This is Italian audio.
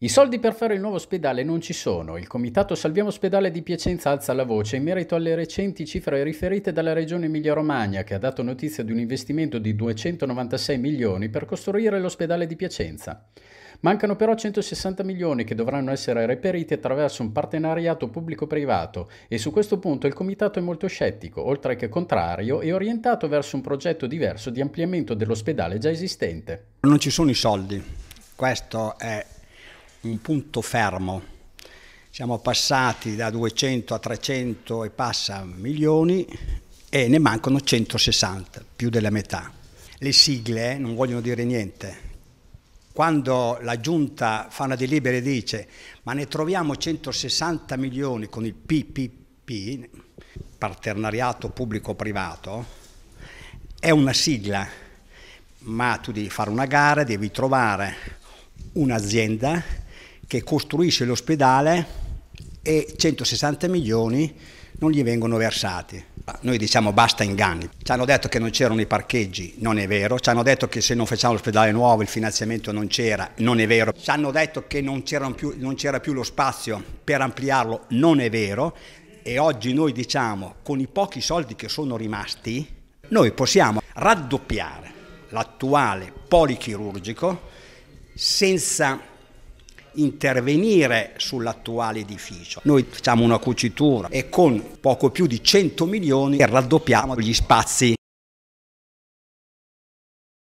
I soldi per fare il nuovo ospedale non ci sono. Il Comitato Salviamo Ospedale di Piacenza alza la voce in merito alle recenti cifre riferite dalla Regione Emilia-Romagna, che ha dato notizia di un investimento di 296 milioni per costruire l'ospedale di Piacenza. Mancano però 160 milioni che dovranno essere reperiti attraverso un partenariato pubblico-privato e su questo punto il comitato è molto scettico, oltre che contrario, e orientato verso un progetto diverso di ampliamento dell'ospedale già esistente. Non ci sono i soldi, questo è un punto fermo. Siamo passati da 200 a 300 e passa milioni e ne mancano 160, più della metà. Le sigle eh, non vogliono dire niente. Quando la giunta fa una delibera e dice ma ne troviamo 160 milioni con il PPP, partenariato pubblico-privato, è una sigla, ma tu devi fare una gara, devi trovare un'azienda che costruisce l'ospedale e 160 milioni non gli vengono versati. Noi diciamo basta inganni. Ci hanno detto che non c'erano i parcheggi, non è vero. Ci hanno detto che se non facciamo l'ospedale nuovo il finanziamento non c'era, non è vero. Ci hanno detto che non, più, non c'era più lo spazio per ampliarlo, non è vero. E oggi noi diciamo con i pochi soldi che sono rimasti, noi possiamo raddoppiare l'attuale polichirurgico senza intervenire sull'attuale edificio. Noi facciamo una cucitura e con poco più di 100 milioni raddoppiamo gli spazi